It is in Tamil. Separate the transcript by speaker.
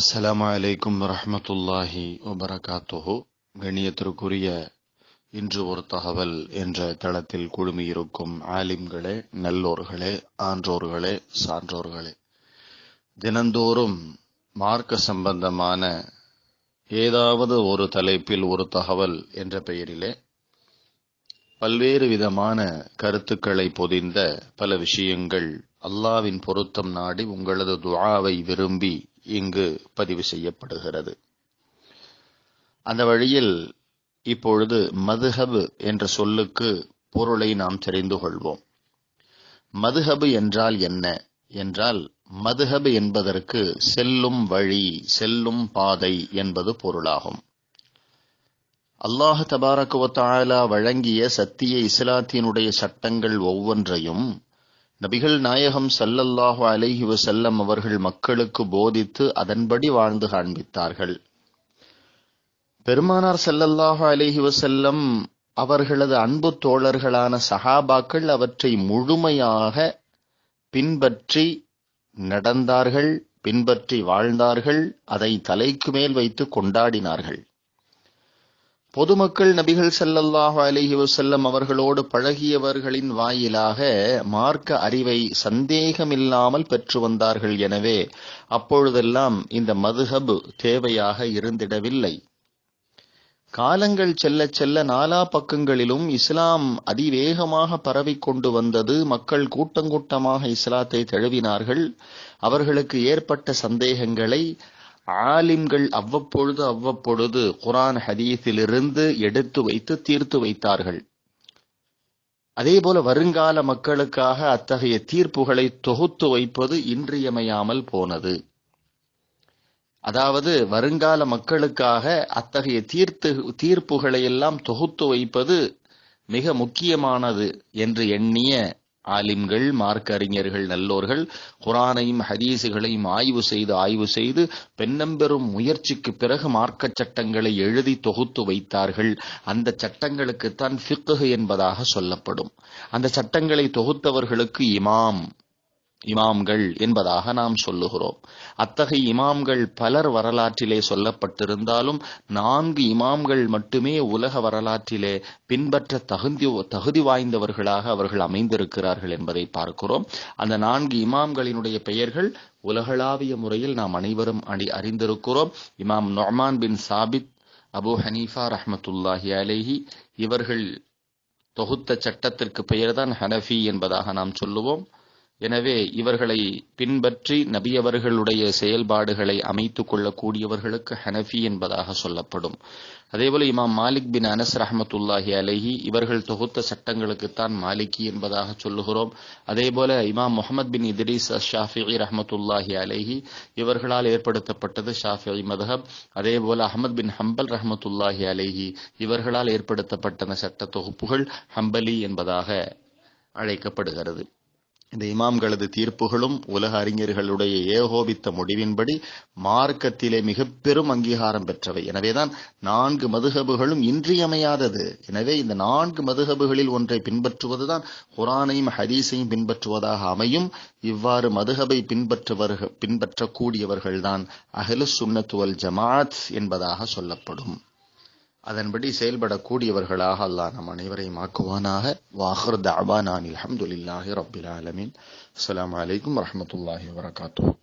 Speaker 1: அஸ்லாம் வலைக்கும் வரமத்துல்லாஹி வபரகாத்துஹு கணியத்திற்குரிய இன்று ஒரு தகவல் என்ற தளத்தில் குழுமியிருக்கும் ஆலிம்களே நல்லோர்களே ஆன்றோர்களே சான்றோர்களே தினந்தோறும் மார்க்க சம்பந்தமான ஏதாவது ஒரு தலைப்பில் ஒரு தகவல் என்ற பெயரிலே பல்வேறு விதமான கருத்துக்களை பொதிந்த பல விஷயங்கள் அல்லாவின் பொருத்தம் நாடி உங்களது துவாவை விரும்பி இங்கு பதிவு செய்யப்படுகிறது அந்த வழியில் இப்பொழுது மதுஹபு என்ற சொல்லுக்கு பொருளை நாம் தெரிந்து கொள்வோம் மதுஹபு என்றால் என்ன என்றால் மதுஹபு என்பதற்கு செல்லும் வழி செல்லும் பாதை என்பது பொருளாகும் அல்லாஹ் தபாரக்குவத்தாலா வழங்கிய சத்திய இஸ்லாத்தினுடைய சட்டங்கள் ஒவ்வொன்றையும் நபிகள் நாயகம் சல்லல்லாஹு அலைஹி வசல்லம் அவர்கள் மக்களுக்கு போதித்து அதன்படி வாழ்ந்து காண்பித்தார்கள் பெருமானார் சல்லல்லாஹு அலைஹி வசல்லம் அவர்களது அன்பு தோழர்களான சஹாபாக்கள் அவற்றை முழுமையாக பின்பற்றி நடந்தார்கள் பின்பற்றி வாழ்ந்தார்கள் அதை தலைக்கு மேல் வைத்து கொண்டாடினார்கள் பொதுமக்கள் நபிகள் சல்லல்லாஹு அலஹி வசல்லம் அவர்களோடு பழகியவர்களின் வாயிலாக மார்க்க அறிவை சந்தேகமில்லாமல் பெற்று வந்தார்கள் எனவே அப்பொழுதெல்லாம் இந்த மதுஹப் தேவையாக இருந்திடவில்லை காலங்கள் செல்ல செல்ல நாலா பக்கங்களிலும் இஸ்லாம் அதிவேகமாக பரவிக் கொண்டு வந்தது மக்கள் கூட்டங்கூட்டமாக இஸ்லாத்தை தழுவினார்கள் அவர்களுக்கு ஏற்பட்ட சந்தேகங்களை ஆலிம்கள் அவ்வப்பொழுது அவ்வப்பொழுது குரான் ஹதீஸிலிருந்து எடுத்து வைத்து தீர்த்து வைத்தார்கள் அதே போல வருங்கால மக்களுக்காக அத்தகைய தீர்ப்புகளை தொகுத்து வைப்பது இன்றியமையாமல் போனது அதாவது வருங்கால மக்களுக்காக அத்தகைய தீர்த்து தீர்ப்புகளை எல்லாம் தொகுத்து வைப்பது மிக முக்கியமானது என்று எண்ணிய ஆலிம்கள் மார்க்க அறிஞர்கள் நல்லோர்கள் குரானையும் ஹதீசுகளையும் ஆய்வு செய்து ஆய்வு செய்து பெண்ணம்பெரும் முயற்சிக்கு பிறகு மார்க்க சட்டங்களை எழுதி தொகுத்து வைத்தார்கள் அந்த சட்டங்களுக்குத்தான் ஃபிக்கு என்பதாக சொல்லப்படும் அந்த சட்டங்களை தொகுத்தவர்களுக்கு இமாம் இமாம்கள் என்பதாக நாம் சொல்லுகிறோம் அத்தகைய இமாம்கள் பலர் வரலாற்றிலே சொல்லப்பட்டிருந்தாலும் நான்கு இமாம்கள் மட்டுமே உலக வரலாற்றிலே பின்பற்ற தகுதி தகுதி வாய்ந்தவர்களாக அவர்கள் அமைந்திருக்கிறார்கள் என்பதை பார்க்கிறோம் அந்த நான்கு இமாம்களினுடைய பெயர்கள் உலகளாவிய முறையில் நாம் அனைவரும் அடி அறிந்திருக்கிறோம் இமாம் நொஹ்மான் பின் சாபித் அபு ஹனீஃபா ரஹமத்துல்லாஹி அலேஹி இவர்கள் தொகுத்த சட்டத்திற்கு பெயர்தான் ஹனஃபி என்பதாக நாம் சொல்லுவோம் எனவே இவர்களை பின்பற்றி நபியவர்களுடைய செயல்பாடுகளை அமைத்துக் கொள்ளக்கூடியவர்களுக்கு ஹனஃபி என்பதாக சொல்லப்படும் அதேபோல இமாம் மாலிக் பின் அனஸ் ரஹமத்துல்லாஹி அலஹி இவர்கள் தொகுத்த சட்டங்களுக்குத்தான் மாலிக்கி என்பதாக சொல்லுகிறோம் அதேபோல இமாம் முகமது பின் இதிரிஸ் ஷாஃபி ரஹமத்துல்லாஹி அலஹி இவர்களால் ஏற்படுத்தப்பட்டது ஷாஃபி மதஹப் அதேபோல அஹமத் பின் ஹம்பல் ரஹமத்துல்லாஹி அலஹி இவர்களால் ஏற்படுத்தப்பட்டன சட்ட தொகுப்புகள் ஹம்பலி என்பதாக அழைக்கப்படுகிறது இந்த இமாம்களது தீர்ப்புகளும் உலக அறிஞர்களுடைய ஏகோபித்த முடிவின்படி மார்க்கத்திலே மிக பெரும் அங்கீகாரம் பெற்றவை எனவேதான் நான்கு மதுகபுகளும் இன்றியமையாதது எனவே இந்த நான்கு மதுகபுகளில் ஒன்றை பின்பற்றுவதுதான் குரானையும் ஹதீஸையும் பின்பற்றுவதாக அமையும் இவ்வாறு மதுகபை பின்பற்றுவர்கள் பின்பற்றக்கூடியவர்கள்தான் அகலு சுன்னத்துவல் ஜமாத் என்பதாக சொல்லப்படும் அதன்படி செயல்படக்கூடியவர்களாக அல்லாஹ் நம் அனைவரையும் ஆக்குவானாக வாஹர் தாபா நான் அலமதுல்லாஹி ரபில் ஆலமின் அஸ்லாம் வலைக்கம் வரமத்துல்லாஹி வரகாத்தூர்